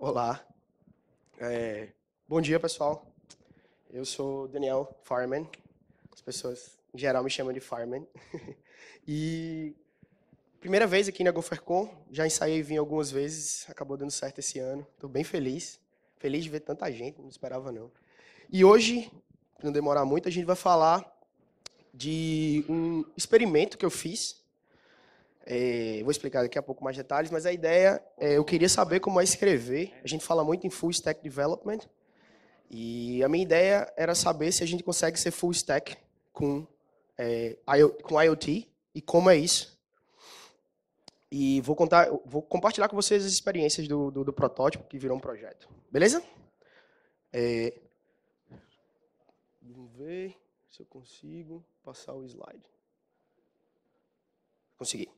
Olá. É, bom dia, pessoal. Eu sou Daniel Farman. As pessoas em geral me chamam de Farman. e primeira vez aqui na GopherCon. Já ensaiei e vim algumas vezes. Acabou dando certo esse ano. Estou bem feliz. Feliz de ver tanta gente. Não esperava, não. E hoje, não demorar muito, a gente vai falar de um experimento que eu fiz é, vou explicar daqui a pouco mais detalhes, mas a ideia é, eu queria saber como é escrever. A gente fala muito em full stack development e a minha ideia era saber se a gente consegue ser full stack com é, com IoT e como é isso. E vou contar, vou compartilhar com vocês as experiências do, do, do protótipo que virou um projeto. Beleza? É, vamos ver se eu consigo passar o slide. Consegui.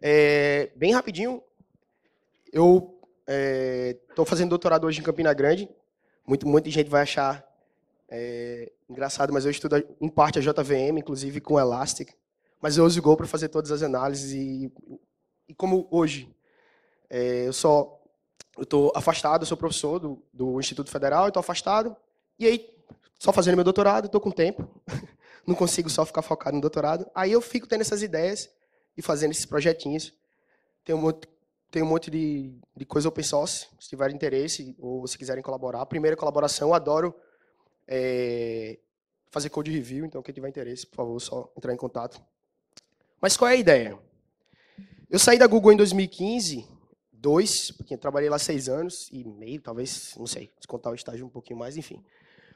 É, bem rapidinho, eu estou é, fazendo doutorado hoje em Campina Grande. Muito, muita gente vai achar é, engraçado, mas eu estudo em parte a JVM, inclusive com Elastic. Mas eu uso o Go para fazer todas as análises. E, e como hoje é, eu só estou afastado, sou professor do, do Instituto Federal, estou afastado. E aí, só fazendo meu doutorado, estou com tempo. Não consigo só ficar focado no doutorado. Aí eu fico tendo essas ideias e fazendo esses projetinhos. Tem um monte, tem um monte de, de coisa open source, se tiver interesse ou se quiserem colaborar. A primeira colaboração, eu adoro é, fazer code review, então quem tiver interesse, por favor, só entrar em contato. Mas qual é a ideia? Eu saí da Google em 2015, dois, porque eu trabalhei lá seis anos e meio, talvez, não sei, descontar o estágio um pouquinho mais, enfim.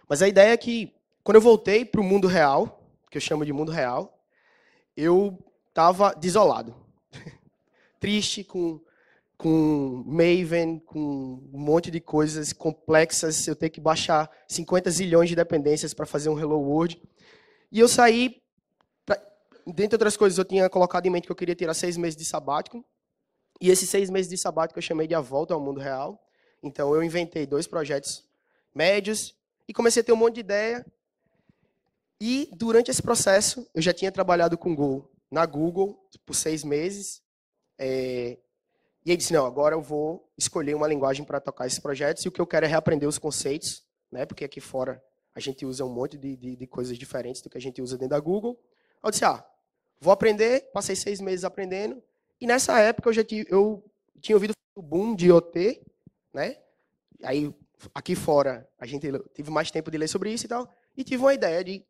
Mas a ideia é que, quando eu voltei para o mundo real, que eu chamo de mundo real, eu estava desolado. Triste, com, com Maven, com um monte de coisas complexas, eu ter que baixar 50 zilhões de dependências para fazer um Hello World. E eu saí, pra, dentre outras coisas, eu tinha colocado em mente que eu queria tirar seis meses de sabático, e esses seis meses de sabático eu chamei de A Volta ao Mundo Real. Então eu inventei dois projetos médios e comecei a ter um monte de ideia. E durante esse processo, eu já tinha trabalhado com Go na Google por seis meses. É, e aí disse, não, agora eu vou escolher uma linguagem para tocar esses projetos e o que eu quero é reaprender os conceitos, né? porque aqui fora a gente usa um monte de, de, de coisas diferentes do que a gente usa dentro da Google. Eu disse, ah, vou aprender, passei seis meses aprendendo, e nessa época eu já tinha, eu tinha ouvido o boom de IoT, né? aí aqui fora a gente teve mais tempo de ler sobre isso e tal, e tive uma ideia de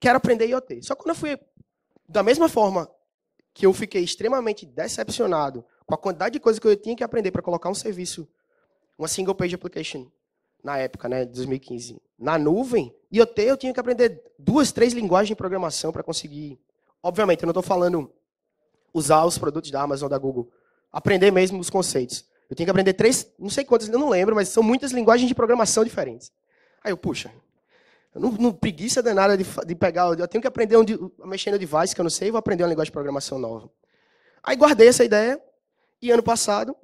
quero aprender IoT. Só que quando eu fui da mesma forma que eu fiquei extremamente decepcionado com a quantidade de coisas que eu tinha que aprender para colocar um serviço, uma single page application, na época, né, de 2015, na nuvem, e eu, te, eu tinha que aprender duas, três linguagens de programação para conseguir. Obviamente, eu não estou falando usar os produtos da Amazon, da Google. Aprender mesmo os conceitos. Eu tenho que aprender três, não sei quantas, eu não lembro, mas são muitas linguagens de programação diferentes. Aí eu, puxa, eu não, não preguiça danada de, de pegar. Eu tenho que aprender onde, a mexer no device que eu não sei, vou aprender uma linguagem de programação nova. Aí guardei essa ideia e ano passado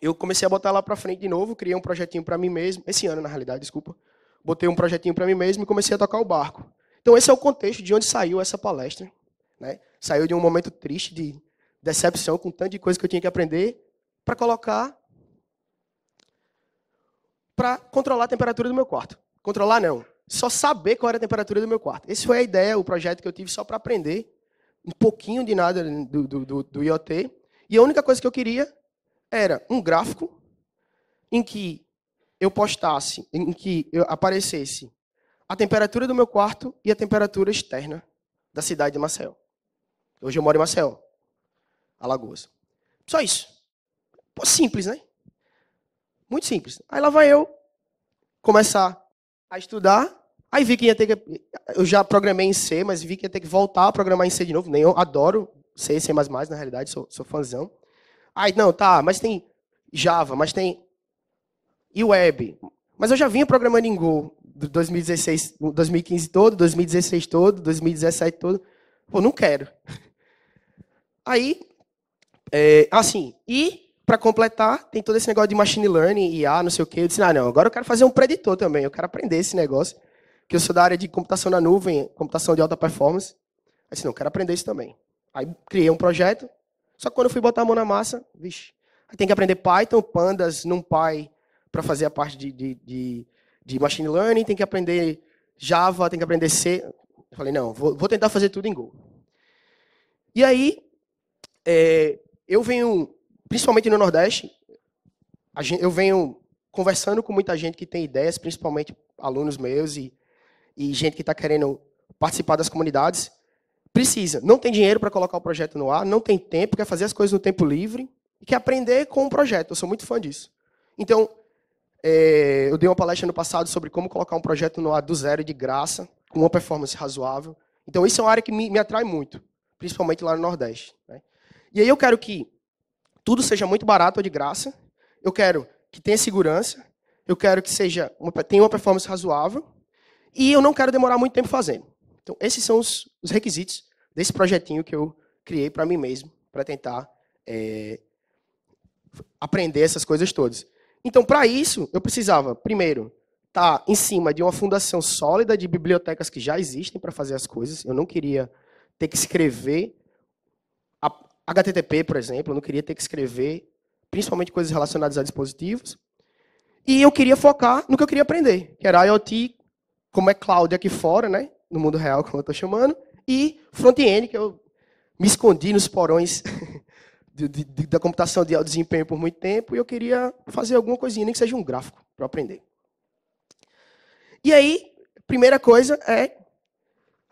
eu comecei a botar lá para frente de novo, criei um projetinho para mim mesmo. Esse ano, na realidade, desculpa. Botei um projetinho para mim mesmo e comecei a tocar o barco. Então, esse é o contexto de onde saiu essa palestra. Né? Saiu de um momento triste, de decepção, com tanto de coisa que eu tinha que aprender, para colocar. para controlar a temperatura do meu quarto. Controlar não, só saber qual era a temperatura do meu quarto. Essa foi a ideia, o projeto que eu tive só para aprender um pouquinho de nada do, do, do, do IoT. E a única coisa que eu queria era um gráfico em que eu postasse, em que aparecesse a temperatura do meu quarto e a temperatura externa da cidade de Maceió. Hoje eu moro em Maceió, Alagoas. Só isso. Pô, simples, né? Muito simples. Aí lá vai eu começar a estudar Aí vi que ia ter que. Eu já programei em C, mas vi que ia ter que voltar a programar em C de novo. Nem eu adoro C, C, na realidade, sou, sou fãzão. Aí, não, tá, mas tem Java, mas tem. E web. Mas eu já vinha programando em Go, 2016, 2015 todo, 2016 todo, 2017 todo. Pô, não quero. Aí, é, assim, e para completar, tem todo esse negócio de machine learning, IA, não sei o quê. Eu disse, ah, não, agora eu quero fazer um preditor também, eu quero aprender esse negócio que eu sou da área de computação na nuvem, computação de alta performance. Aí disse, não, quero aprender isso também. Aí criei um projeto, só que quando eu fui botar a mão na massa, vixe, aí tem que aprender Python, Pandas, NumPy, para fazer a parte de, de, de, de, machine learning, tem que aprender Java, tem que aprender C. Eu falei, não, vou, vou tentar fazer tudo em Go. E aí, é, eu venho, principalmente no Nordeste, gente, eu venho conversando com muita gente que tem ideias, principalmente alunos meus e e gente que está querendo participar das comunidades, precisa. Não tem dinheiro para colocar o projeto no ar, não tem tempo, quer fazer as coisas no tempo livre e quer aprender com o projeto. Eu sou muito fã disso. Então, é, eu dei uma palestra no passado sobre como colocar um projeto no ar do zero de graça, com uma performance razoável. Então, isso é uma área que me, me atrai muito, principalmente lá no Nordeste. Né? E aí eu quero que tudo seja muito barato ou de graça. Eu quero que tenha segurança. Eu quero que seja uma, tenha uma performance razoável. E eu não quero demorar muito tempo fazendo. Então, esses são os, os requisitos desse projetinho que eu criei para mim mesmo, para tentar é, aprender essas coisas todas. Então, para isso, eu precisava, primeiro, estar tá em cima de uma fundação sólida de bibliotecas que já existem para fazer as coisas. Eu não queria ter que escrever HTTP, por exemplo, eu não queria ter que escrever principalmente coisas relacionadas a dispositivos. E eu queria focar no que eu queria aprender, que era IoT, como é cloud aqui fora, né? No mundo real, como eu estou chamando. E front-end, que eu me escondi nos porões de, de, de, da computação de alto desempenho por muito tempo e eu queria fazer alguma coisinha, nem que seja um gráfico, para aprender. E aí, primeira coisa é.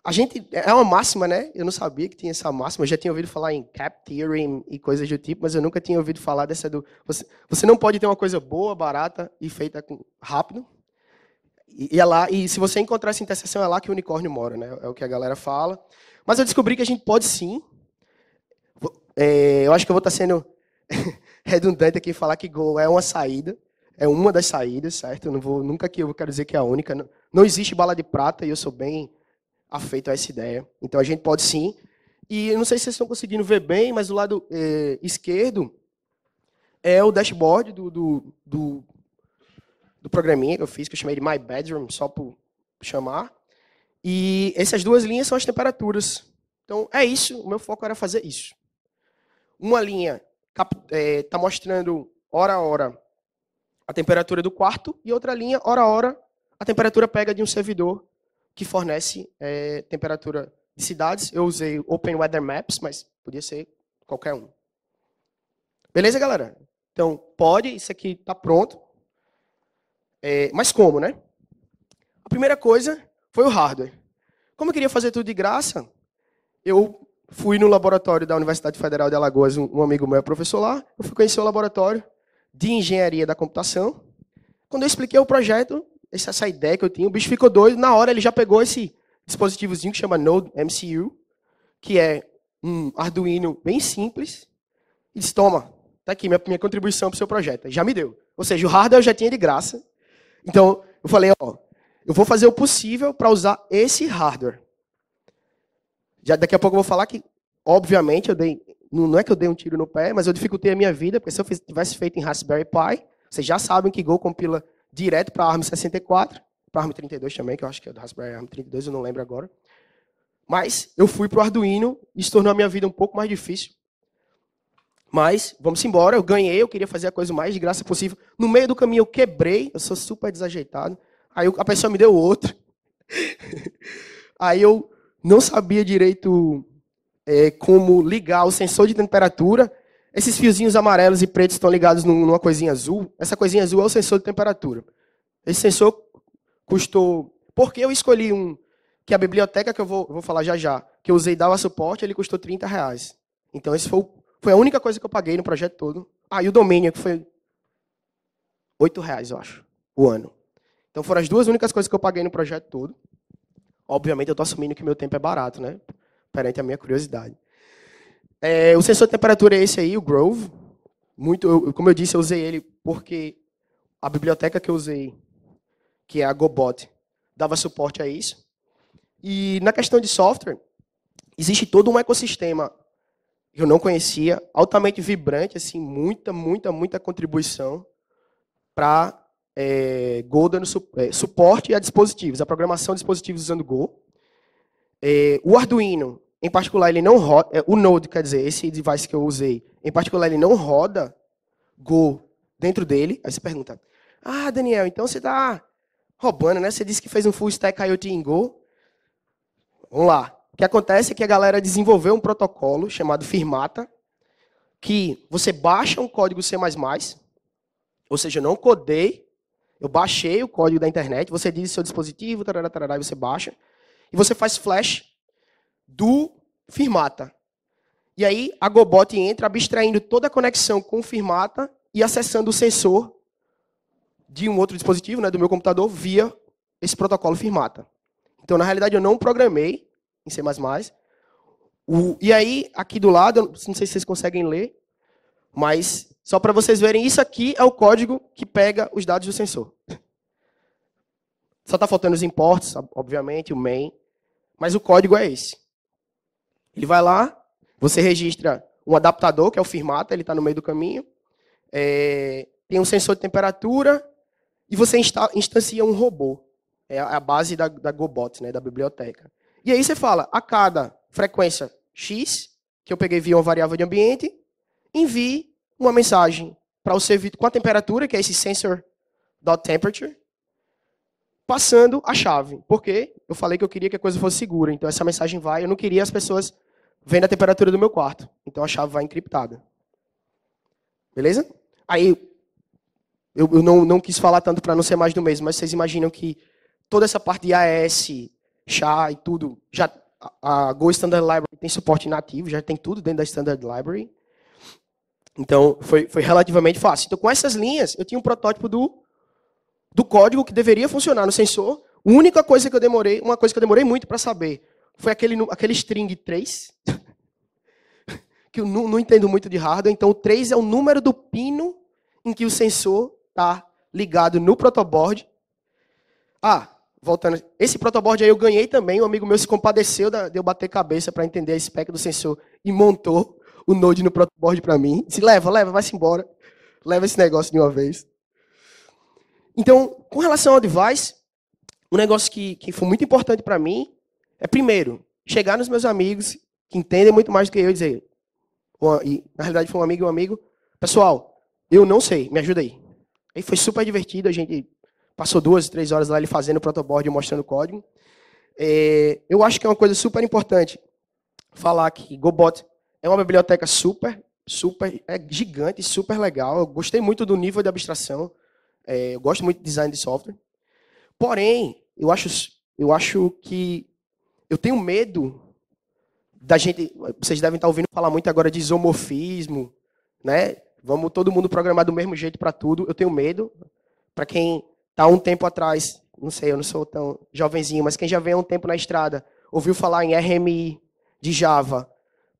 A gente. É uma máxima, né? Eu não sabia que tinha essa máxima. Eu já tinha ouvido falar em cap theory e coisas do tipo, mas eu nunca tinha ouvido falar dessa do. Você, você não pode ter uma coisa boa, barata e feita com, rápido. E, é lá, e se você encontrar essa interseção, é lá que o unicórnio mora, né? É o que a galera fala. Mas eu descobri que a gente pode sim. É, eu acho que eu vou estar tá sendo redundante aqui falar que gol é uma saída. É uma das saídas, certo? Eu não vou, nunca que eu quero dizer que é a única. Não, não existe bala de prata e eu sou bem afeito a essa ideia. Então a gente pode sim. E eu não sei se vocês estão conseguindo ver bem, mas do lado é, esquerdo é o dashboard do, do, do do programinha que eu fiz, que eu chamei de My Bedroom, só por chamar. E essas duas linhas são as temperaturas. Então, é isso. O meu foco era fazer isso. Uma linha está é, mostrando, hora a hora, a temperatura do quarto, e outra linha, hora a hora, a temperatura pega de um servidor que fornece é, temperatura de cidades. Eu usei Open Weather Maps, mas podia ser qualquer um. Beleza, galera? Então, pode, isso aqui está pronto. É, mas como, né? A primeira coisa foi o hardware. Como eu queria fazer tudo de graça, eu fui no laboratório da Universidade Federal de Alagoas, um amigo meu é professor lá, eu fui conhecer o laboratório de engenharia da computação. Quando eu expliquei o projeto, essa ideia que eu tinha, o bicho ficou doido, na hora ele já pegou esse dispositivozinho que chama Node MCU, que é um Arduino bem simples, e disse, toma, tá aqui minha, minha contribuição para o seu projeto. Já me deu. Ou seja, o hardware eu já tinha de graça, então, eu falei, ó, eu vou fazer o possível para usar esse hardware. Já daqui a pouco eu vou falar que, obviamente, eu dei, não é que eu dei um tiro no pé, mas eu dificultei a minha vida, porque se eu tivesse feito em Raspberry Pi, vocês já sabem que Go compila direto para ARM 64, para ARM 32 também, que eu acho que é do Raspberry ARM 32, eu não lembro agora. Mas eu fui para o Arduino, isso tornou a minha vida um pouco mais difícil. Mas vamos embora, eu ganhei, eu queria fazer a coisa mais de graça possível. No meio do caminho eu quebrei, eu sou super desajeitado. Aí a pessoa me deu outro. Aí eu não sabia direito é, como ligar o sensor de temperatura. Esses fiozinhos amarelos e pretos estão ligados numa coisinha azul. Essa coisinha azul é o sensor de temperatura. Esse sensor custou. Porque eu escolhi um que a biblioteca que eu vou, vou falar já já, que eu usei dava suporte, ele custou 30 reais. Então esse foi o foi a única coisa que eu paguei no projeto todo. Ah, e o domínio, que foi oito reais, eu acho, o ano. Então foram as duas únicas coisas que eu paguei no projeto todo. Obviamente eu estou assumindo que meu tempo é barato, né? Perante a minha curiosidade. É, o sensor de temperatura é esse aí, o Grove. Muito, eu, como eu disse, eu usei ele porque a biblioteca que eu usei, que é a GoBot, dava suporte a isso. E na questão de software, existe todo um ecossistema eu não conhecia, altamente vibrante, assim, muita, muita, muita contribuição para é, eh, Go dando su é, suporte a dispositivos, a programação de dispositivos usando Go. É, eh, o Arduino, em particular, ele não roda, é, o Node, quer dizer, esse device que eu usei, em particular, ele não roda Go dentro dele. Aí você pergunta, ah, Daniel, então você está roubando, né? Você disse que fez um full stack IoT em Go. Vamos lá. O que acontece é que a galera desenvolveu um protocolo chamado Firmata, que você baixa um código C++, ou seja, eu não codei, eu baixei o código da internet, você diz seu dispositivo, tarará, tarará, e você baixa, e você faz flash do Firmata. E aí a GoBot entra abstraindo toda a conexão com o Firmata e acessando o sensor de um outro dispositivo, né, do meu computador, via esse protocolo Firmata. Então, na realidade, eu não programei, em C++. O, e aí, aqui do lado, não sei se vocês conseguem ler, mas só para vocês verem, isso aqui é o código que pega os dados do sensor. Só está faltando os imports, obviamente, o main, mas o código é esse. Ele vai lá, você registra um adaptador, que é o firmata, ele está no meio do caminho, é, tem um sensor de temperatura, e você insta, instancia um robô. É a é base da, da GoBot, né, da biblioteca. E aí você fala, a cada frequência X, que eu peguei via uma variável de ambiente, envie uma mensagem para o servidor com a temperatura, que é esse sensor.temperature, passando a chave. Porque eu falei que eu queria que a coisa fosse segura, então essa mensagem vai, eu não queria as pessoas vendo a temperatura do meu quarto. Então a chave vai encriptada. Beleza? Aí eu, eu não, não quis falar tanto para não ser mais do mesmo, mas vocês imaginam que toda essa parte de AS, chá e tudo. Já a Go Standard Library tem suporte nativo, já tem tudo dentro da Standard Library. Então, foi, foi relativamente fácil. Então, com essas linhas, eu tinha um protótipo do, do código que deveria funcionar no sensor. A única coisa que eu demorei, uma coisa que eu demorei muito para saber, foi aquele, aquele string 3, que eu não, não, entendo muito de hardware. Então, o 3 é o número do pino em que o sensor está ligado no protoboard. Ah, voltando. Esse protoboard aí eu ganhei também. Um amigo meu se compadeceu de eu bater cabeça para entender a spec do sensor e montou o Node no protoboard para mim. Se leva, leva, vai-se embora. Leva esse negócio de uma vez. Então, com relação ao device, um negócio que, que foi muito importante para mim é, primeiro, chegar nos meus amigos que entendem muito mais do que eu e dizer, e, na realidade foi um amigo e um amigo, pessoal, eu não sei, me ajuda aí. Aí foi super divertido, a gente Passou duas, três horas lá ele fazendo o protoboard e mostrando o código. É, eu acho que é uma coisa super importante falar que GoBot é uma biblioteca super, super, é gigante, super legal. Eu gostei muito do nível de abstração. É, eu gosto muito de design de software. Porém, eu acho, eu acho que eu tenho medo da gente. Vocês devem estar ouvindo falar muito agora de isomorfismo, né? Vamos todo mundo programar do mesmo jeito para tudo. Eu tenho medo. Para quem tá um tempo atrás, não sei, eu não sou tão jovenzinho, mas quem já vem há um tempo na estrada, ouviu falar em RMI de Java,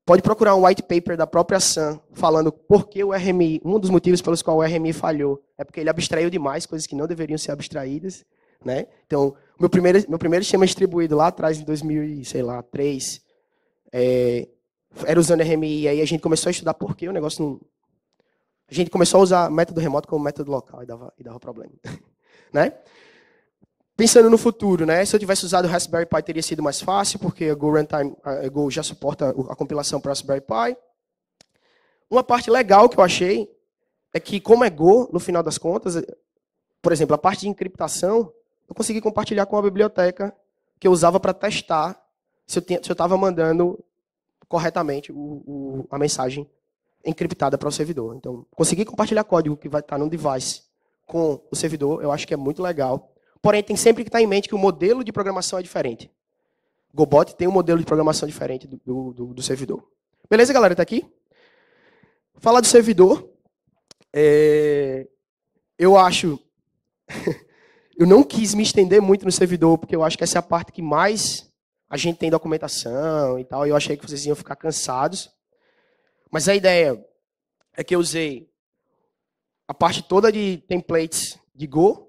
pode procurar um white paper da própria Sun falando por que o RMI, um dos motivos pelos quais o RMI falhou, é porque ele abstraiu demais coisas que não deveriam ser abstraídas, né? Então, meu primeiro, meu primeiro sistema é distribuído lá atrás, em 2000, sei lá, 3, é, era usando RMI, e aí a gente começou a estudar por que o negócio não... A gente começou a usar método remoto como método local e dava, e dava problema. né? Pensando no futuro, né? Se eu tivesse usado o Raspberry Pi, teria sido mais fácil, porque a Go Runtime, a Go já suporta a compilação para Raspberry Pi. Uma parte legal que eu achei é que, como é Go, no final das contas, é, por exemplo, a parte de encriptação, eu consegui compartilhar com a biblioteca que eu usava para testar se eu estava mandando corretamente o, o, a mensagem encriptada para o servidor. Então, consegui compartilhar código que vai estar tá no device com o servidor, eu acho que é muito legal. Porém, tem sempre que estar tá em mente que o modelo de programação é diferente. GoBot tem um modelo de programação diferente do, do, do servidor. Beleza, galera? está aqui? Falar do servidor. É... Eu acho. eu não quis me estender muito no servidor, porque eu acho que essa é a parte que mais a gente tem documentação e tal. E eu achei que vocês iam ficar cansados. Mas a ideia é que eu usei a parte toda de templates de Go,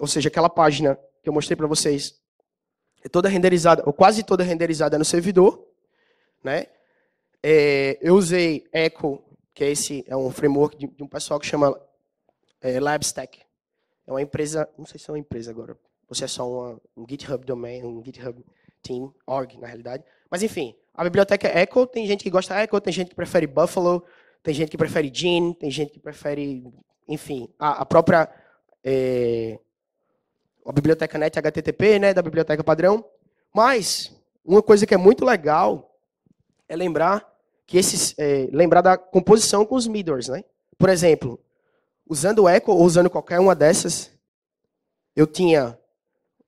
ou seja, aquela página que eu mostrei para vocês, é toda renderizada, ou quase toda renderizada no servidor. Né? É, eu usei Echo, que é, esse, é um framework de, de um pessoal que chama é, Labstack. É uma empresa, não sei se é uma empresa agora, você é só uma, um GitHub domain, um GitHub team, org, na realidade. Mas, enfim, a biblioteca é Echo, tem gente que gosta de Echo, tem gente que prefere Buffalo, tem gente que prefere gin, tem gente que prefere, enfim, a, a própria é, a biblioteca net HTTP, né, da biblioteca padrão. Mas uma coisa que é muito legal é lembrar que esses, é, lembrar da composição com os middlers, né? Por exemplo, usando o Echo ou usando qualquer uma dessas, eu tinha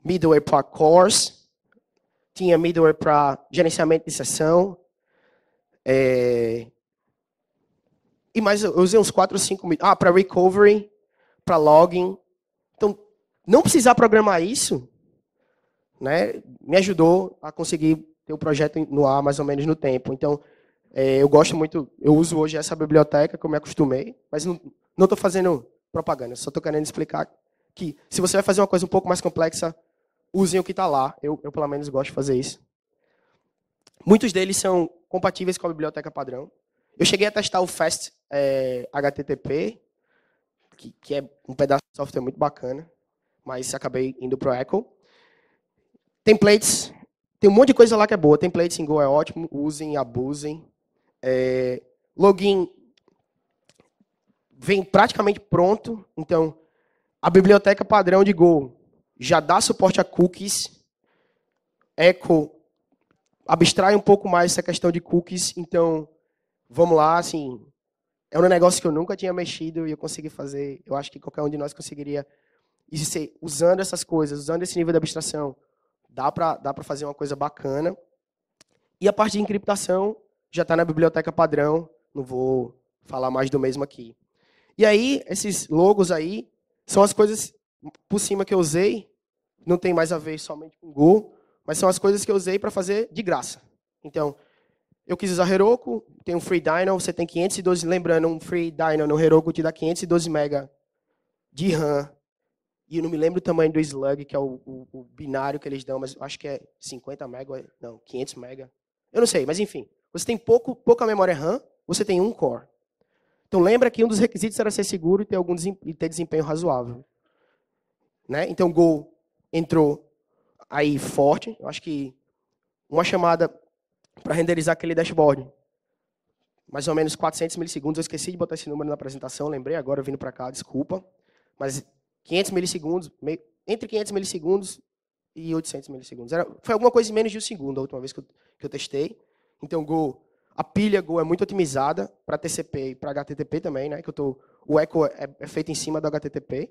middleware para cores, tinha middleware para gerenciamento de sessão, é, e mais, eu usei uns 4 ou 5 mil. Ah, para recovery, para login. Então, não precisar programar isso, né, me ajudou a conseguir ter o projeto no ar mais ou menos no tempo. Então, é, eu gosto muito, eu uso hoje essa biblioteca que eu me acostumei, mas não estou fazendo propaganda, só estou querendo explicar que se você vai fazer uma coisa um pouco mais complexa, usem o que está lá. Eu, eu, pelo menos, gosto de fazer isso. Muitos deles são compatíveis com a biblioteca padrão. Eu cheguei a testar o Fast é, HTTP, que, que, é um pedaço de software muito bacana, mas acabei indo para o Echo. Templates, tem um monte de coisa lá que é boa. Templates em Go é ótimo, usem, abusem. É, login vem praticamente pronto, então a biblioteca padrão de Go já dá suporte a cookies. Echo abstrai um pouco mais essa questão de cookies, então vamos lá, assim, é um negócio que eu nunca tinha mexido e eu consegui fazer. Eu acho que qualquer um de nós conseguiria. usando essas coisas, usando esse nível de abstração, dá para dá para fazer uma coisa bacana. E a parte de encriptação já está na biblioteca padrão. Não vou falar mais do mesmo aqui. E aí, esses logos aí são as coisas por cima que eu usei. Não tem mais a ver somente com Go, mas são as coisas que eu usei para fazer de graça. Então, eu quis usar Heroku, tem um Free dyno você tem 512, lembrando, um Free dyno no Heroku te dá 512 mega de RAM. E eu não me lembro o tamanho do Slug, que é o, o, o binário que eles dão, mas acho que é 50 mega, é, não, 500 mega. Eu não sei, mas enfim. Você tem pouco, pouca memória RAM, você tem um core. Então lembra que um dos requisitos era ser seguro e ter, algum e ter desempenho razoável. Né? Então Go entrou aí forte. Eu acho que uma chamada para renderizar aquele dashboard. Mais ou menos 400 milissegundos. Eu esqueci de botar esse número na apresentação, lembrei agora vindo para cá, desculpa. Mas 500 milissegundos, meio, entre 500 milissegundos e 800 milissegundos. Era, foi alguma coisa em menos de um segundo a última vez que eu, que eu testei. Então, Go, a pilha Go é muito otimizada para TCP e para HTTP também, né? Que eu tô, o echo é, é feito em cima do HTTP.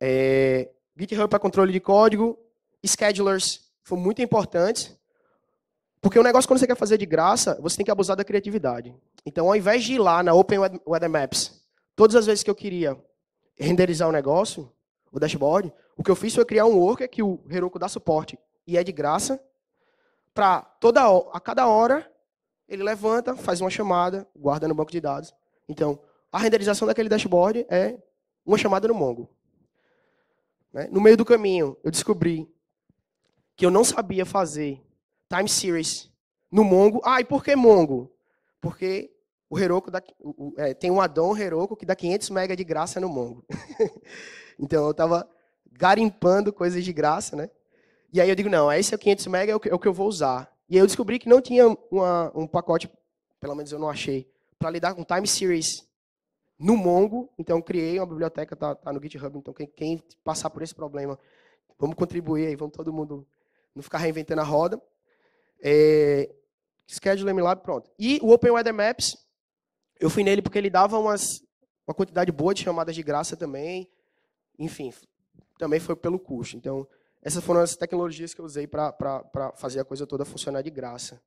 É, GitHub para controle de código, schedulers foi muito importante porque o negócio, quando você quer fazer de graça, você tem que abusar da criatividade. Então, ao invés de ir lá na Open Weather Maps, todas as vezes que eu queria renderizar o um negócio, o dashboard, o que eu fiz foi criar um worker que o Heroku dá suporte e é de graça, para toda a cada hora ele levanta, faz uma chamada, guarda no banco de dados. Então, a renderização daquele dashboard é uma chamada no Mongo. Né? No meio do caminho, eu descobri que eu não sabia fazer Time Series. No Mongo. Ah, e por que Mongo? Porque o Heroku o, é, tem um addon Heroku que dá 500 mega de graça no Mongo. então eu estava garimpando coisas de graça, né? E aí eu digo, não, esse é o 500 mega, é o que, é o que eu vou usar. E aí eu descobri que não tinha uma, um pacote, pelo menos eu não achei, para lidar com Time Series no Mongo. Então criei uma biblioteca, está tá no GitHub. Então quem, quem passar por esse problema, vamos contribuir aí, vamos todo mundo não ficar reinventando a roda. É, Schedule MLab, pronto. E o Open Weather Maps, eu fui nele porque ele dava umas, uma quantidade boa de chamadas de graça também. Enfim, também foi pelo custo. Então, essas foram as tecnologias que eu usei para fazer a coisa toda funcionar de graça.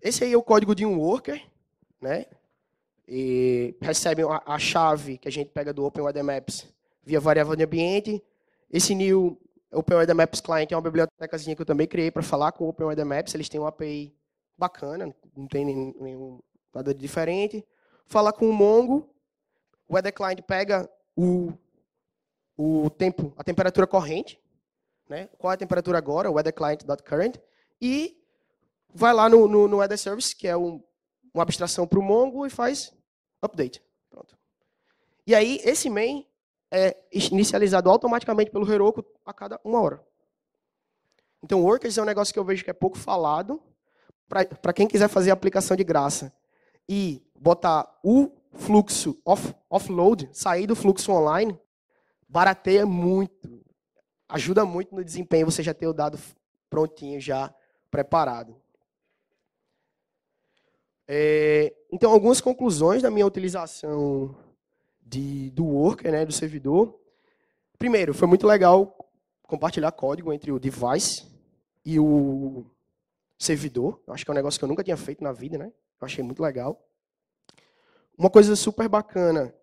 Esse aí é o código de um worker, né? E recebe a, a chave que a gente pega do Open Weather Maps via variável de ambiente. Esse new OpenWeda Maps Client é uma bibliotecazinha que eu também criei para falar com o OpenWeda Maps. Eles têm uma API bacana, não tem nenhum, nada de diferente. Falar com o Mongo. O Weather Client pega o, o tempo, a temperatura corrente, né? qual é a temperatura agora, o weatherclient.current, e vai lá no, no, no Weather Service, que é um, uma abstração para o Mongo, e faz update. Pronto. E aí, esse main é inicializado automaticamente pelo Heroku a cada uma hora. Então, o Workers é um negócio que eu vejo que é pouco falado para quem quiser fazer aplicação de graça e botar o fluxo off, offload, sair do fluxo online, barateia muito. Ajuda muito no desempenho você já ter o dado prontinho, já preparado. É, então, algumas conclusões da minha utilização de, do worker, né, do servidor. Primeiro, foi muito legal compartilhar código entre o device e o servidor. Eu acho que é um negócio que eu nunca tinha feito na vida, né? Eu achei muito legal. Uma coisa super bacana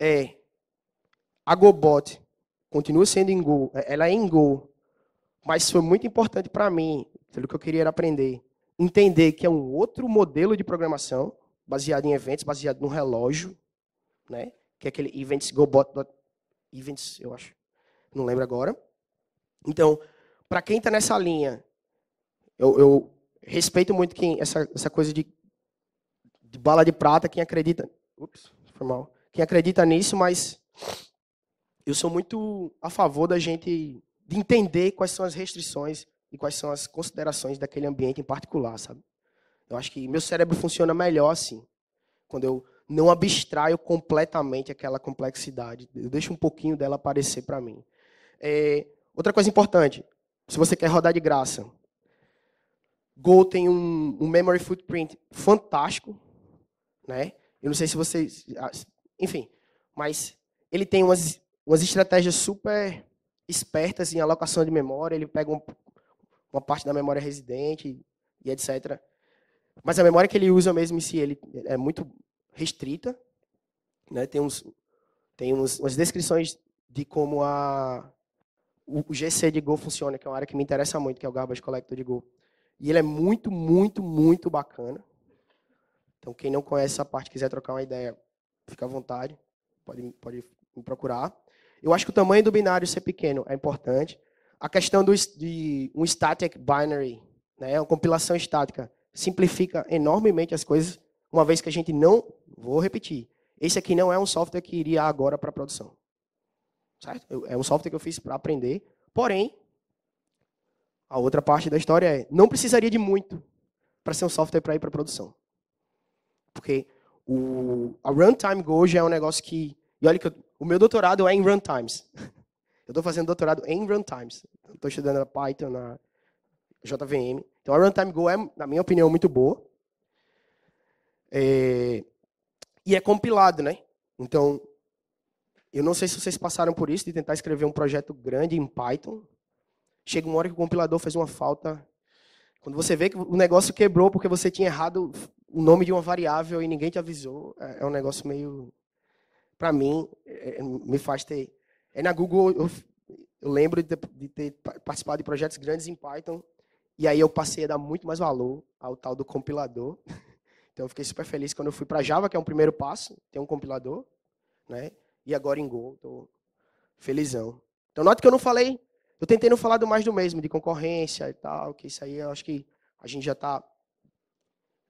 é a GoBot continua sendo em Go, é, ela é em Go, mas foi muito importante para mim, pelo que eu queria aprender, entender que é um outro modelo de programação, baseado em eventos, baseado no relógio, né? Que é aquele events go events, eu acho. Não lembro agora. Então, para quem está nessa linha, eu, eu, respeito muito quem essa, essa coisa de, de bala de prata, quem acredita. Ups, foi mal. Quem acredita nisso, mas eu sou muito a favor da gente de entender quais são as restrições e quais são as considerações daquele ambiente em particular, sabe? Eu acho que meu cérebro funciona melhor assim, quando eu não abstraio completamente aquela complexidade. Eu deixo um pouquinho dela aparecer para mim. É, outra coisa importante, se você quer rodar de graça, Go tem um, um memory footprint fantástico, né? Eu não sei se vocês, ah, enfim, mas ele tem umas, umas estratégias super espertas em alocação de memória. Ele pega um, uma parte da memória residente e etc. Mas a memória que ele usa mesmo em si, ele é muito restrita, né? Tem uns tem uns, umas descrições de como a o GC de Go funciona, que é uma área que me interessa muito, que é o Garbage Collector de Go. E ele é muito, muito, muito bacana. Então, quem não conhece essa parte, quiser trocar uma ideia, fica à vontade, pode, pode me procurar. Eu acho que o tamanho do binário ser pequeno é importante. A questão do, de um static binary, né, uma compilação estática, simplifica enormemente as coisas uma vez que a gente não. Vou repetir. Esse aqui não é um software que iria agora para a produção. Certo? É um software que eu fiz para aprender. Porém, a outra parte da história é: não precisaria de muito para ser um software para ir para a produção. Porque o, a Runtime Go já é um negócio que. E olha que eu, o meu doutorado é em runtimes. Eu estou fazendo doutorado em runtimes. Estou estudando na Python, na JVM. Então a Runtime Go é, na minha opinião, muito boa. É, e é compilado, né? Então, eu não sei se vocês passaram por isso, de tentar escrever um projeto grande em Python. Chega uma hora que o compilador fez uma falta. Quando você vê que o negócio quebrou porque você tinha errado o nome de uma variável e ninguém te avisou, é, é um negócio meio. Para mim, é, é, me faz ter. É na Google, eu, eu lembro de ter, de ter participado de projetos grandes em Python, e aí eu passei a dar muito mais valor ao tal do compilador. Então eu fiquei super feliz quando eu fui para Java, que é um primeiro passo, tem um compilador, né? E agora em Go, tô felizão. Então nota que eu não falei, eu tentei não falar do mais do mesmo, de concorrência e tal, que isso aí eu acho que a gente já está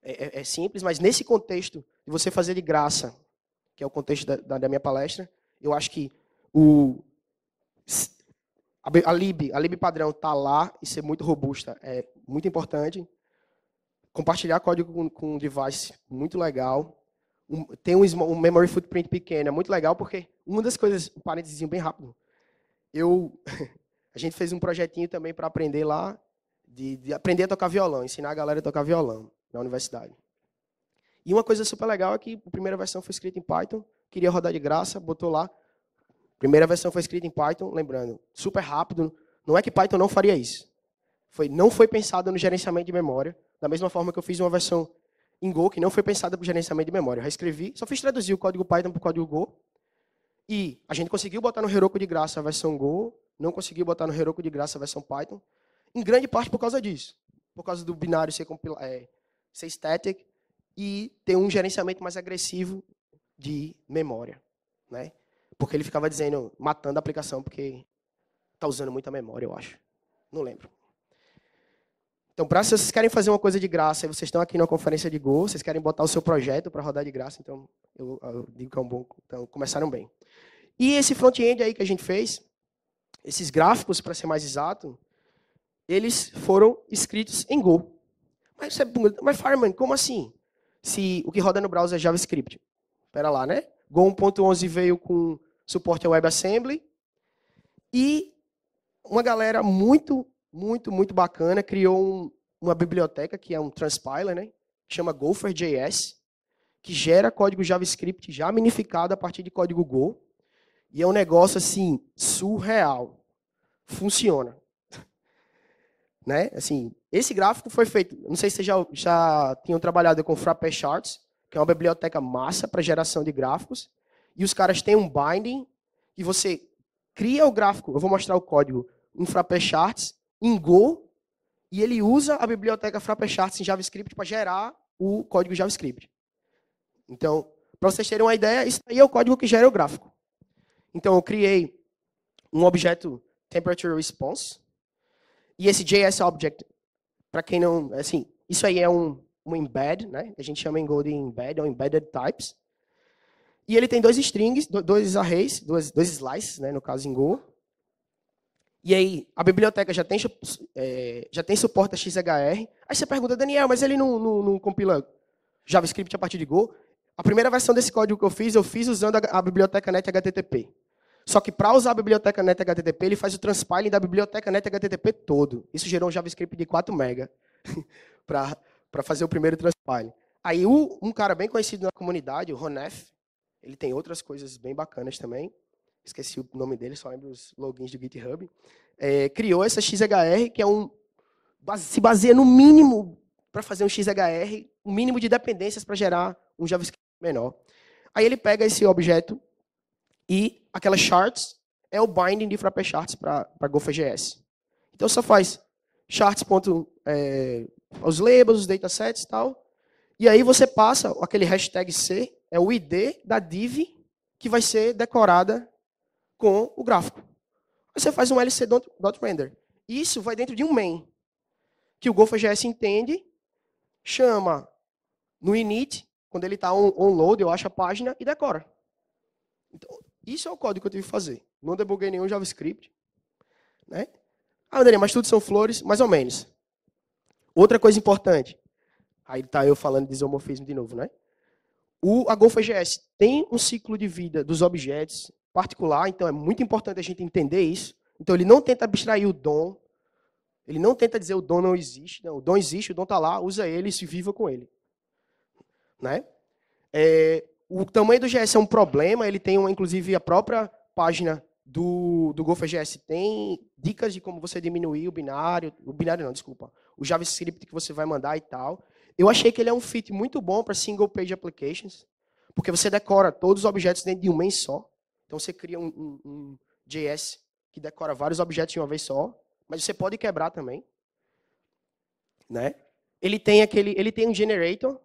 é, é, é, simples, mas nesse contexto de você fazer de graça, que é o contexto da, da, minha palestra, eu acho que o a, lib, a lib padrão está lá e ser muito robusta é muito importante compartilhar código com, com um device, muito legal. Um, tem um, um, memory footprint pequeno, é muito legal porque uma das coisas, um parênteses bem rápido, eu, a gente fez um projetinho também para aprender lá, de, de, aprender a tocar violão, ensinar a galera a tocar violão na universidade. E uma coisa super legal é que a primeira versão foi escrita em Python, queria rodar de graça, botou lá. A primeira versão foi escrita em Python, lembrando, super rápido. Não é que Python não faria isso. Foi, não foi pensado no gerenciamento de memória, da mesma forma que eu fiz uma versão em Go, que não foi pensada para gerenciamento de memória. Eu reescrevi, só fiz traduzir o código Python para o código Go. E a gente conseguiu botar no Heroku de graça a versão Go, não conseguiu botar no Heroku de graça a versão Python, em grande parte por causa disso. Por causa do binário ser, é, ser static e ter um gerenciamento mais agressivo de memória. Né? Porque ele ficava dizendo, matando a aplicação, porque está usando muita memória, eu acho. Não lembro. Então, pra, se vocês querem fazer uma coisa de graça e vocês estão aqui na conferência de Go, vocês querem botar o seu projeto para rodar de graça, então eu, eu, digo que é um bom. Então, começaram bem. E esse front-end aí que a gente fez, esses gráficos, para ser mais exato, eles foram escritos em Go. Mas você é mas Fireman, como assim? Se o que roda no browser é JavaScript. Espera lá, né? Go 1.11 veio com suporte a WebAssembly e uma galera muito muito, muito bacana. Criou um, uma biblioteca que é um transpiler, né? Que chama Gopher.js, que gera código JavaScript já minificado a partir de código Go. E é um negócio assim surreal. Funciona. né? Assim, esse gráfico foi feito, não sei se vocês já, já tinham trabalhado com Frappe Charts, que é uma biblioteca massa para geração de gráficos, e os caras têm um binding e você cria o gráfico, eu vou mostrar o código em Frappe Charts, em Go e ele usa a biblioteca Charts em JavaScript para gerar o código JavaScript. Então, para vocês terem uma ideia, isso aí é o código que gera o gráfico. Então, eu criei um objeto temperature response e esse JS object, para quem não, assim, isso aí é um, um embed, né? A gente chama em Go de embed ou é embedded types. E ele tem dois strings, dois arrays, dois, dois slices, né, no caso em Go. E aí, a biblioteca já tem, é, já tem suporte a XHR. Aí você pergunta, Daniel, mas ele não, não, não, compila JavaScript a partir de Go? A primeira versão desse código que eu fiz, eu fiz usando a, a biblioteca net HTTP. Só que para usar a biblioteca net HTTP, ele faz o transpiling da biblioteca net HTTP todo. Isso gerou um JavaScript de 4 MB para fazer o primeiro transpiling. Aí um, um cara bem conhecido na comunidade, o Ronef, ele tem outras coisas bem bacanas também esqueci o nome dele, só lembro os logins do GitHub, é, criou essa XHR, que é um, se baseia no mínimo para fazer um XHR, o um mínimo de dependências para gerar um JavaScript menor. Aí ele pega esse objeto e aquela charts é o binding de Frappé Charts para GoFGS. Então só faz charts. Ponto, é, os labels, os datasets e tal. E aí você passa aquele hashtag C, é o ID da div que vai ser decorada com o gráfico. você faz um LC dot render. Isso vai dentro de um main que o GoFGS entende, chama no init quando ele está on, on load, eu acho a página e decora. Então, isso é o código que eu tive que fazer. Não debuguei nenhum JavaScript. Né? Ah, André, mas tudo são flores, mais ou menos. Outra coisa importante. Aí está eu falando de isomorfismo de novo, né? O, a GoFGS tem um ciclo de vida dos objetos, particular, então é muito importante a gente entender isso. Então ele não tenta abstrair o dom, ele não tenta dizer o dom não existe, não, o dom existe, o dom está lá, usa ele e se viva com ele. Né? É, o tamanho do GS é um problema, ele tem, uma, inclusive, a própria página do, do Golf GS tem dicas de como você diminuir o binário, o binário não, desculpa, o JavaScript que você vai mandar e tal. Eu achei que ele é um fit muito bom para single page applications, porque você decora todos os objetos dentro de um main só. Então você cria um, um, um JS que decora vários objetos de uma vez só, mas você pode quebrar também, né? Ele tem aquele, ele tem um generator.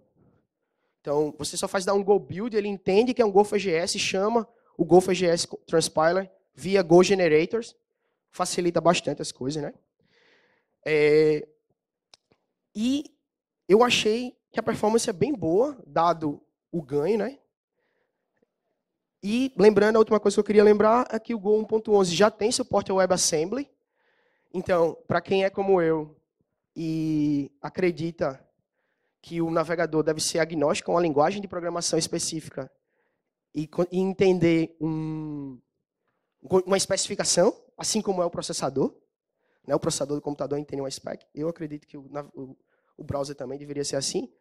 Então você só faz dar um go build, ele entende que é um Go GS, chama o Go GS transpiler via Go generators, facilita bastante as coisas, né? É... E eu achei que a performance é bem boa, dado o ganho, né? E lembrando, a última coisa que eu queria lembrar é que o Go 1.11 já tem suporte ao WebAssembly. Então, para quem é como eu e acredita que o navegador deve ser agnóstico a uma linguagem de programação específica e, e entender um, uma especificação, assim como é o processador, né, o processador do computador entende uma spec, eu acredito que o, o, o browser também deveria ser assim.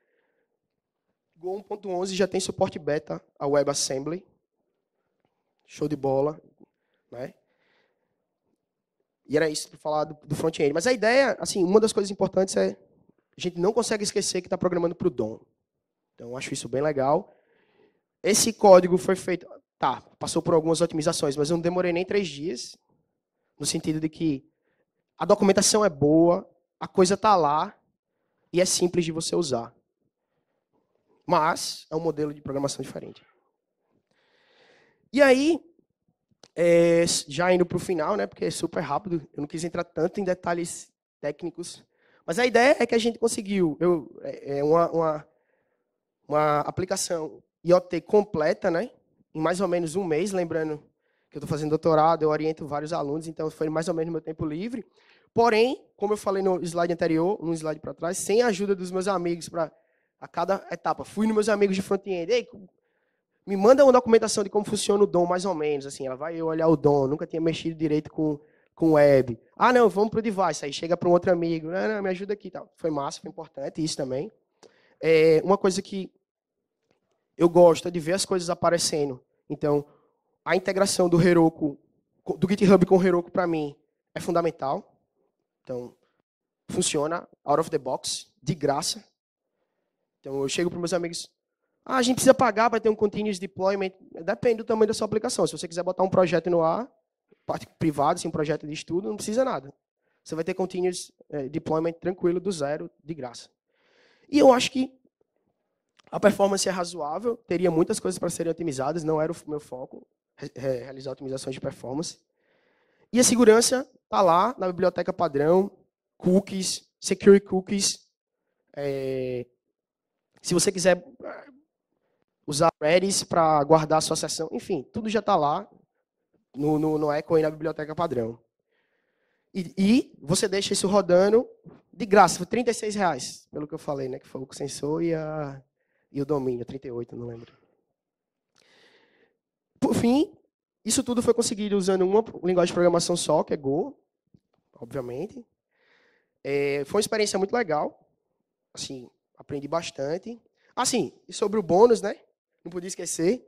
Go 1.11 já tem suporte beta ao WebAssembly, show de bola, né? E era isso para falar do, do front-end. Mas a ideia, assim, uma das coisas importantes é a gente não consegue esquecer que está programando para o DOM. Então, acho isso bem legal. Esse código foi feito, tá, passou por algumas otimizações, mas eu não demorei nem três dias, no sentido de que a documentação é boa, a coisa está lá e é simples de você usar. Mas é um modelo de programação diferente. E aí, é, já indo para o final, né? Porque é super rápido, eu não quis entrar tanto em detalhes técnicos. Mas a ideia é que a gente conseguiu eu, é, é uma, uma, uma aplicação IoT completa, né? Em mais ou menos um mês, lembrando que eu estou fazendo doutorado, eu oriento vários alunos, então foi mais ou menos meu tempo livre. Porém, como eu falei no slide anterior, um slide para trás, sem a ajuda dos meus amigos para a cada etapa. Fui nos meus amigos de front-end, ei, me manda uma documentação de como funciona o dom, mais ou menos. Assim, ela vai olhar o dom, nunca tinha mexido direito com, com web. Ah, não, vamos para o device. Aí chega para um outro amigo, não, não, me ajuda aqui. Tal. Foi massa, foi importante isso também. É uma coisa que eu gosto é de ver as coisas aparecendo. Então, a integração do Heroku, do GitHub com o Heroku, para mim, é fundamental. Então, funciona out of the box, de graça. Então, eu chego para meus amigos, ah, a gente precisa pagar para ter um continuous deployment. Depende do tamanho da sua aplicação. Se você quiser botar um projeto no ar, parte privada, assim, um projeto de estudo, não precisa nada. Você vai ter continuous eh, deployment tranquilo, do zero, de graça. E eu acho que a performance é razoável, teria muitas coisas para serem otimizadas, não era o meu foco, realizar otimizações de performance. E a segurança está lá na biblioteca padrão, cookies, secure cookies. É, se você quiser eh, usar Redis para guardar a sua sessão. Enfim, tudo já está lá no, no, no Echo e na biblioteca padrão. E, e, você deixa isso rodando de graça, foi 36 reais, pelo que eu falei, né? Que foi o sensor e, a, e o domínio, 38, não lembro. Por fim, isso tudo foi conseguido usando uma linguagem de programação só, que é Go, obviamente. É, foi uma experiência muito legal. Assim, aprendi bastante. Assim, e sobre o bônus, né? não podia esquecer.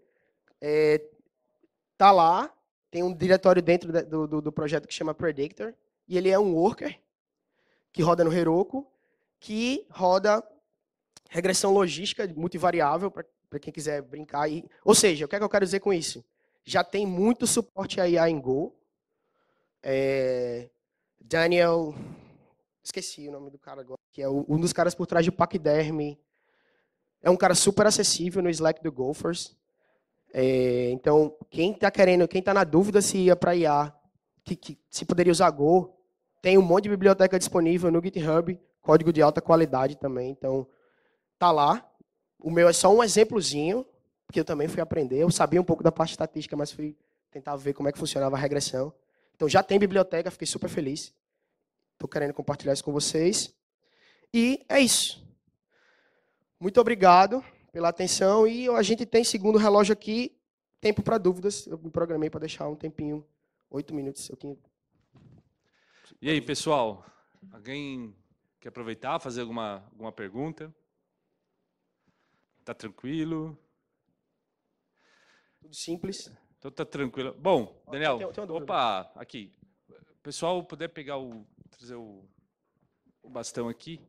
É, tá lá, tem um diretório dentro do, do, do, projeto que chama Predictor, e ele é um worker que roda no Heroku, que roda regressão logística multivariável, para quem quiser brincar. E, ou seja, o que, é que eu quero dizer com isso? Já tem muito suporte aí a em Go. É, Daniel, esqueci o nome do cara agora, que é um dos caras por trás do Paquiderme, é um cara super acessível no Slack do Gophers. É, então, quem está querendo, quem está na dúvida se ia para IA, que, que, se poderia usar Go, tem um monte de biblioteca disponível no GitHub, código de alta qualidade também. Então, tá lá. O meu é só um exemplozinho, porque eu também fui aprender. Eu sabia um pouco da parte estatística, mas fui tentar ver como é que funcionava a regressão. Então, já tem biblioteca, fiquei super feliz. Estou querendo compartilhar isso com vocês. E é isso. Muito obrigado pela atenção e a gente tem segundo relógio aqui, tempo para dúvidas. Eu me programei para deixar um tempinho, oito minutos. Eu tinha... E aí, pessoal? Alguém quer aproveitar, fazer alguma, alguma pergunta? Tá tranquilo? Tudo simples. Então tá tranquilo. Bom, Daniel, tem, tem opa, aqui. O pessoal puder pegar o trazer o, o bastão aqui.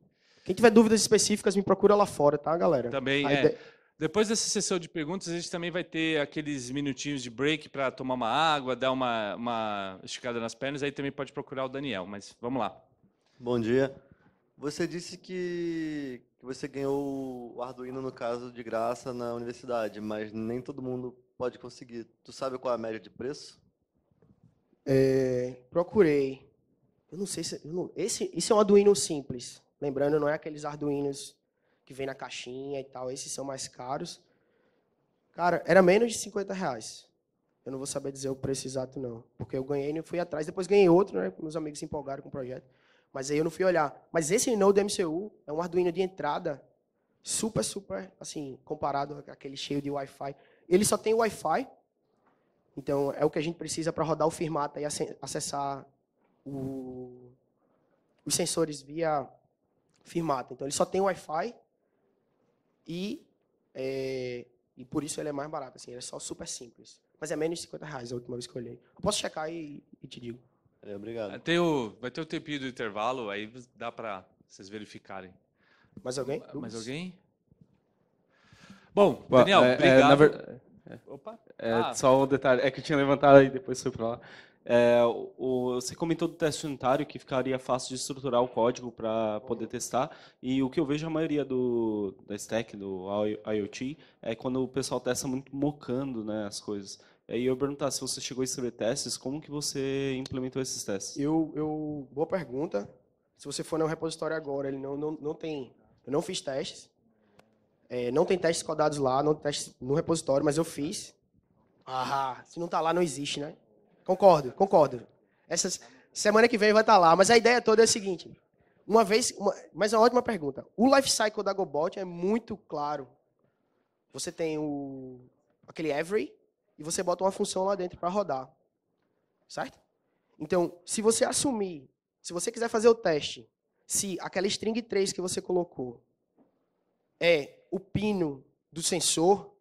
Quem tiver dúvidas específicas, me procura lá fora, tá, galera? Também, é. de... Depois dessa sessão de perguntas, a gente também vai ter aqueles minutinhos de break para tomar uma água, dar uma, uma esticada nas pernas. Aí também pode procurar o Daniel, mas vamos lá. Bom dia. Você disse que, que você ganhou o Arduino, no caso, de graça na universidade, mas nem todo mundo pode conseguir. Tu sabe qual é a média de preço? É, procurei. Eu não sei se. Não, esse, esse é um Arduino simples. Lembrando, não é aqueles arduinos que vem na caixinha e tal, esses são mais caros. Cara, era menos de 50 reais. Eu não vou saber dizer o preço exato, não. Porque eu ganhei e fui atrás. Depois ganhei outro, né? Meus amigos se empolgaram com o projeto. Mas aí eu não fui olhar. Mas esse Node MCU é um Arduino de entrada super, super, assim, comparado àquele cheio de Wi-Fi. Ele só tem Wi-Fi. Então, é o que a gente precisa para rodar o Firmata e acessar o, os sensores via firmado. Então ele só tem Wi-Fi e, é, e por isso ele é mais barato. Assim, ele é só super simples. Mas é menos de 50 reais a última vez que eu olhei. Eu posso checar e, e te digo. É, obrigado. Tem o, vai ter o tempinho do intervalo, aí dá para vocês verificarem. Mais alguém? Mais alguém? Bom, Daniel, Bom, é, é obrigado. É, ver... Opa. É, é, ah. Só um detalhe, é que eu tinha levantado e depois foi para lá. É, o, você comentou do teste unitário que ficaria fácil de estruturar o código para poder uhum. testar. E o que eu vejo a maioria do, da stack, do IoT, é quando o pessoal testa muito mocando né, as coisas. E eu perguntar se você chegou a escrever testes, como que você implementou esses testes? Eu, eu boa pergunta. Se você for no repositório agora, ele não, não, não tem. Eu não fiz testes. É, não tem testes codados lá, não tem testes no repositório, mas eu fiz. Ah, se não está lá, não existe, né? Concordo, concordo. Essa semana que vem vai estar tá lá. Mas a ideia toda é a seguinte. Uma vez, uma, mas é uma ótima pergunta. O life cycle da GoBot é muito claro. Você tem o aquele every e você bota uma função lá dentro para rodar. Certo? Então, se você assumir, se você quiser fazer o teste, se aquela string 3 que você colocou é o pino do sensor,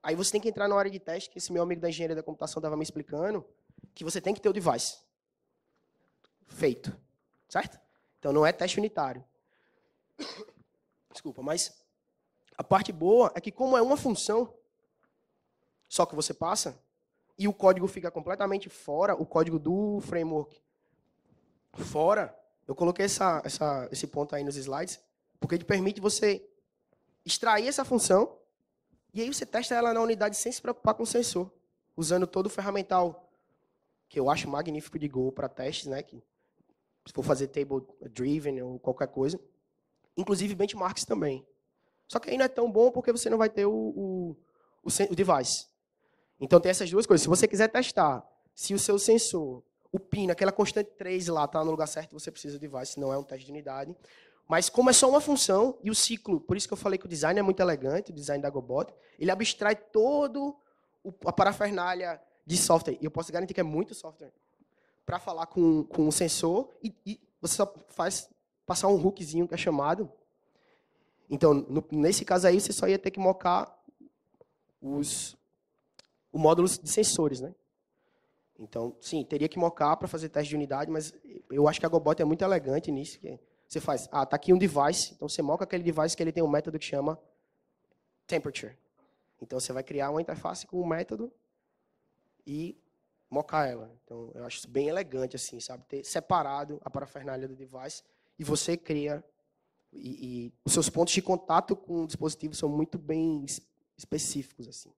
aí você tem que entrar na área de teste, que esse meu amigo da engenharia da computação estava me explicando, que você tem que ter o device. Feito. Certo? Então não é teste unitário. Desculpa, mas a parte boa é que como é uma função só que você passa e o código fica completamente fora, o código do framework fora, eu coloquei essa, essa, esse ponto aí nos slides, porque ele permite você extrair essa função e aí você testa ela na unidade sem se preocupar com o sensor, usando todo o ferramental que eu acho magnífico de Go para testes, né? Que, se for fazer table driven ou qualquer coisa. Inclusive benchmarks também. Só que aí não é tão bom porque você não vai ter o, o, o, o device. Então tem essas duas coisas. Se você quiser testar se o seu sensor, o pin, aquela constante 3 lá, está no lugar certo, você precisa do device, não é um teste de unidade. Mas como é só uma função e o ciclo, por isso que eu falei que o design é muito elegante, o design da GoBot, ele abstrai todo o, a parafernália de software, e eu posso garantir que é muito software, para falar com, com um sensor, e, e, você só faz passar um hookzinho que é chamado. Então, no, nesse caso aí, você só ia ter que mocar os, o módulos de sensores, né? Então, sim, teria que mocar para fazer teste de unidade, mas eu acho que a GoBot é muito elegante nisso. você faz, ah, tá aqui um device, então você moca aquele device que ele tem um método que chama temperature. Então, você vai criar uma interface com um método e mocar ela. Então, eu acho isso bem elegante, assim, sabe? Ter separado a parafernália do device e você cria. E, e os seus pontos de contato com o dispositivo são muito bem específicos, assim.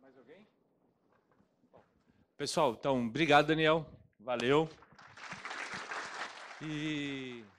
Mais alguém? Pessoal, então, obrigado, Daniel. Valeu. E.